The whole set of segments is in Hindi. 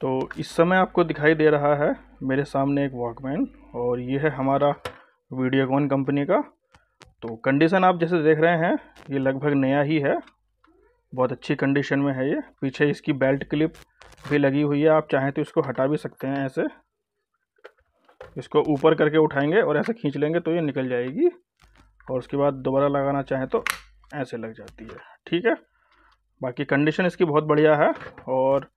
तो इस समय आपको दिखाई दे रहा है मेरे सामने एक वॉकमैन और ये है हमारा वीडियोकॉन कंपनी का तो कंडीशन आप जैसे देख रहे हैं ये लगभग नया ही है बहुत अच्छी कंडीशन में है ये पीछे इसकी बेल्ट क्लिप भी लगी हुई है आप चाहें तो इसको हटा भी सकते हैं ऐसे इसको ऊपर करके उठाएंगे और ऐसे खींच लेंगे तो ये निकल जाएगी और उसके बाद दोबारा लगाना चाहें तो ऐसे लग जाती है ठीक है बाकी कंडीशन इसकी बहुत बढ़िया है और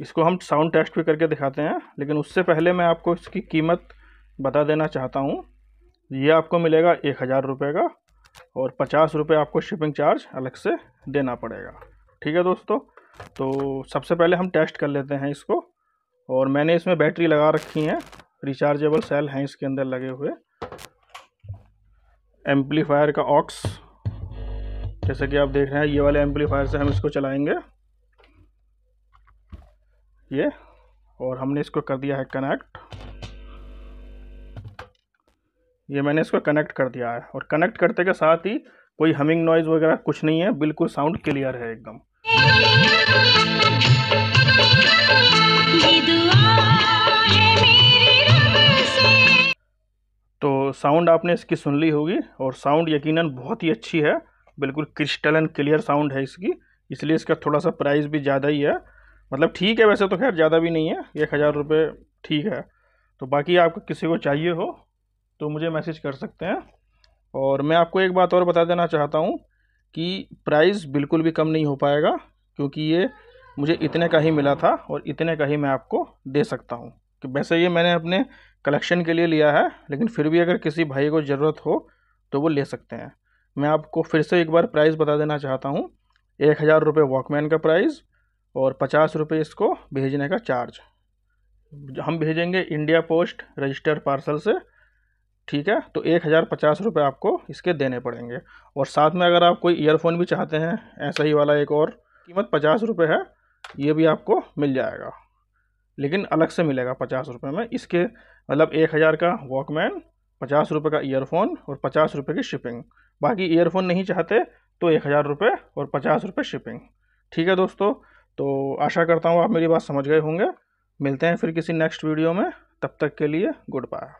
इसको हम साउंड टेस्ट भी करके दिखाते हैं लेकिन उससे पहले मैं आपको इसकी कीमत बता देना चाहता हूँ ये आपको मिलेगा एक हज़ार रुपये का और पचास रुपये आपको शिपिंग चार्ज अलग से देना पड़ेगा ठीक है दोस्तों तो सबसे पहले हम टेस्ट कर लेते हैं इसको और मैंने इसमें बैटरी लगा रखी है रिचार्जेबल सेल हैं इसके अंदर लगे हुए एम्पलीफायर का ऑक्स जैसे कि आप देख रहे हैं ये वाले एम्पलीफायर से हम इसको चलाएंगे ये और हमने इसको कर दिया है कनेक्ट ये मैंने इसको कनेक्ट कर दिया है और कनेक्ट करते के साथ ही कोई हमिंग नॉइज़ वगैरह कुछ नहीं है बिल्कुल साउंड क्लियर है एकदम तो साउंड आपने इसकी सुन ली होगी और साउंड यकीनन बहुत ही अच्छी है बिल्कुल क्रिस्टल एंड क्लियर साउंड है इसकी इसलिए इसका थोड़ा सा प्राइस भी ज़्यादा ही है मतलब ठीक है वैसे तो खैर ज़्यादा भी नहीं है एक हज़ार रुपये ठीक है तो बाकी आपको किसी को चाहिए हो तो मुझे मैसेज कर सकते हैं और मैं आपको एक बात और बता देना चाहता हूँ कि प्राइस बिल्कुल भी कम नहीं हो पाएगा क्योंकि ये मुझे इतने का ही मिला था और इतने का ही मैं आपको दे सकता हूँ कि वैसे ये मैंने अपने कलेक्शन के लिए लिया है लेकिन फिर भी अगर किसी भाई को ज़रूरत हो तो वो ले सकते हैं मैं आपको फिर से एक बार प्राइस बता देना चाहता हूँ एक हज़ार रुपये वॉकमैन का प्राइस और पचास रुपये इसको भेजने का चार्ज हम भेजेंगे इंडिया पोस्ट रजिस्टर पार्सल से ठीक है तो एक हज़ार पचास रुपये आपको इसके देने पड़ेंगे और साथ में अगर आप कोई ईयरफोन भी चाहते हैं ऐसा ही वाला एक और कीमत पचास रुपये है ये भी आपको मिल जाएगा लेकिन अलग से मिलेगा पचास रुपये में इसके मतलब एक हज़ार का वॉकमैन पचास रुपये का ईयरफोन और पचास रुपये की शिपिंग बाकी ईयरफोन नहीं चाहते तो एक हज़ार रुपये और पचास रुपये शिपिंग ठीक है दोस्तों तो आशा करता हूँ आप मेरी बात समझ गए होंगे मिलते हैं फिर किसी नेक्स्ट वीडियो में तब तक के लिए गुड बाय